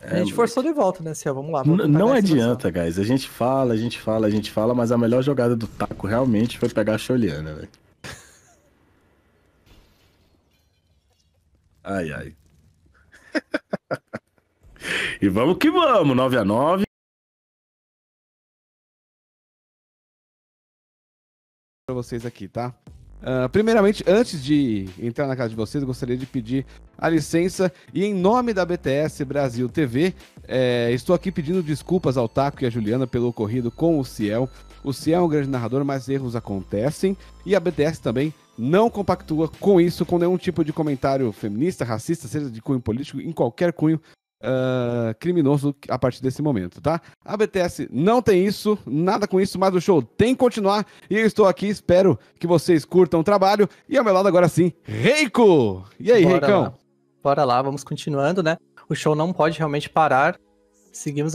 É, a gente é, forçou de volta, né, Cia? Vamos lá. Vamos não adianta, guys. A gente fala, a gente fala, a gente fala, mas a melhor jogada do Taco realmente foi pegar a Choliana, velho. Ai, ai. e vamos que vamos, 9 a 9 Pra vocês aqui, tá? Ah, primeiramente, antes de entrar na casa de vocês, eu gostaria de pedir a licença e, em nome da BTS Brasil TV, é, estou aqui pedindo desculpas ao Taco e à Juliana pelo ocorrido com o Ciel. O Ciel é um grande narrador, mas erros acontecem e a BTS também não compactua com isso, com nenhum tipo de comentário feminista, racista, seja de cunho político, em qualquer cunho. Ah, criminoso a partir desse momento, tá? A BTS não tem isso, nada com isso, mas o show tem que continuar e eu estou aqui, espero que vocês curtam o trabalho. E ao meu lado agora sim, Reiko! E aí, Bora Reikão? Lá. Bora lá, vamos continuando, né? O show não pode realmente parar. Seguimos